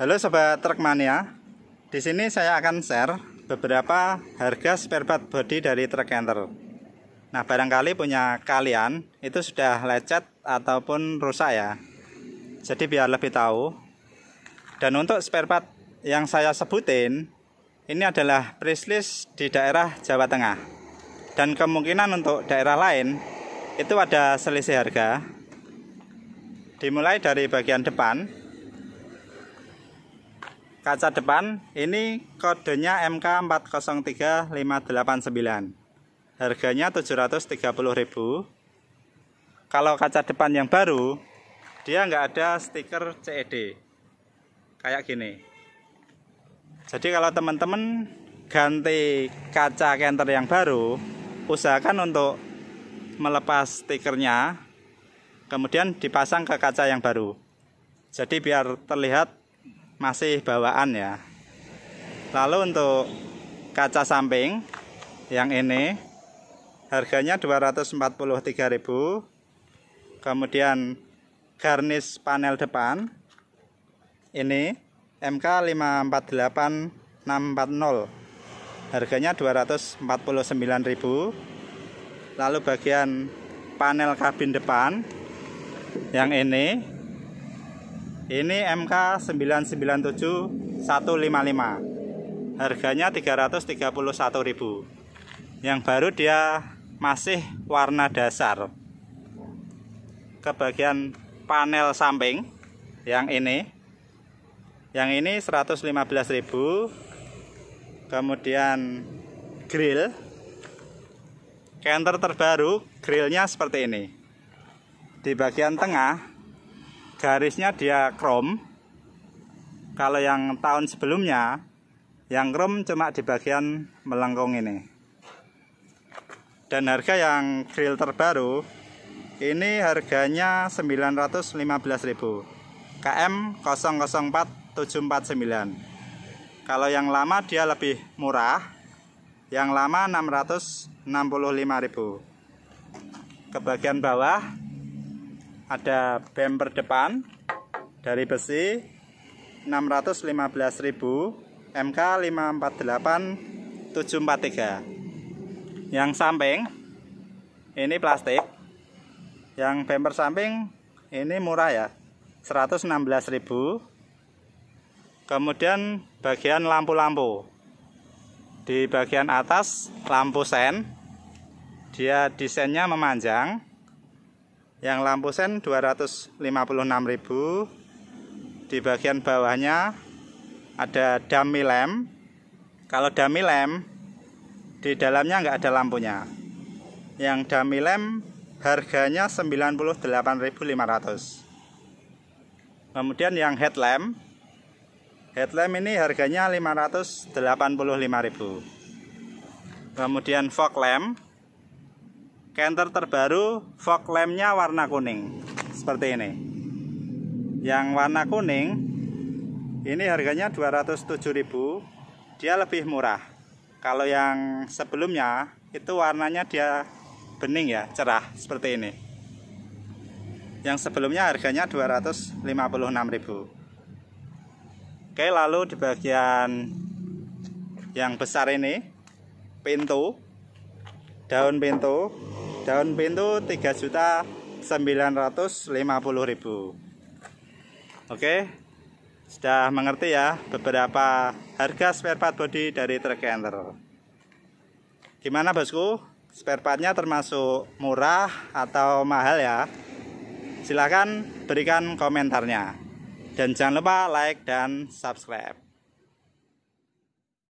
Halo sobat truk mania. Di sini saya akan share beberapa harga spare part body dari truk enter. Nah, barangkali punya kalian itu sudah lecet ataupun rusak ya. Jadi biar lebih tahu. Dan untuk spare part yang saya sebutin ini adalah list di daerah Jawa Tengah. Dan kemungkinan untuk daerah lain itu ada selisih harga. Dimulai dari bagian depan kaca depan ini kodenya MK403589 harganya 730.000 kalau kaca depan yang baru dia nggak ada stiker CED kayak gini jadi kalau teman-teman ganti kaca kenter yang baru usahakan untuk melepas stikernya kemudian dipasang ke kaca yang baru jadi biar terlihat masih bawaan ya lalu untuk kaca samping yang ini harganya 243.000 kemudian garnis panel depan ini MK 548640 harganya 249.000 lalu bagian panel kabin depan yang ini ini MK 997 Harganya 331.000. Yang baru dia masih warna dasar. Ke bagian panel samping yang ini. Yang ini 115.000. Kemudian grill Canter terbaru grillnya seperti ini. Di bagian tengah garisnya dia chrome kalau yang tahun sebelumnya yang krom cuma di bagian melengkung ini dan harga yang grill terbaru ini harganya 915.000 KM 004749 kalau yang lama dia lebih murah yang lama 665.000 ke bagian bawah ada bumper depan dari besi 615.000 MK 548743 yang samping ini plastik yang bumper samping ini murah ya 116.000 kemudian bagian lampu-lampu di bagian atas lampu sen dia desainnya memanjang yang lampu sen 256.000. Di bagian bawahnya ada dummy lamp. Kalau dummy lamp di dalamnya nggak ada lampunya. Yang dummy lamp harganya 98.500. Kemudian yang headlamp Headlamp ini harganya 585.000. Kemudian fog lamp Canter terbaru fog lampnya warna kuning seperti ini yang warna kuning ini harganya 207.000 dia lebih murah kalau yang sebelumnya itu warnanya dia bening ya cerah seperti ini yang sebelumnya harganya 256.000 Oke lalu di bagian yang besar ini pintu daun pintu daun pintu 3 juta 950 ribu oke sudah mengerti ya beberapa harga spare part body dari truk enter gimana bosku spare partnya termasuk murah atau mahal ya silahkan berikan komentarnya dan jangan lupa like dan subscribe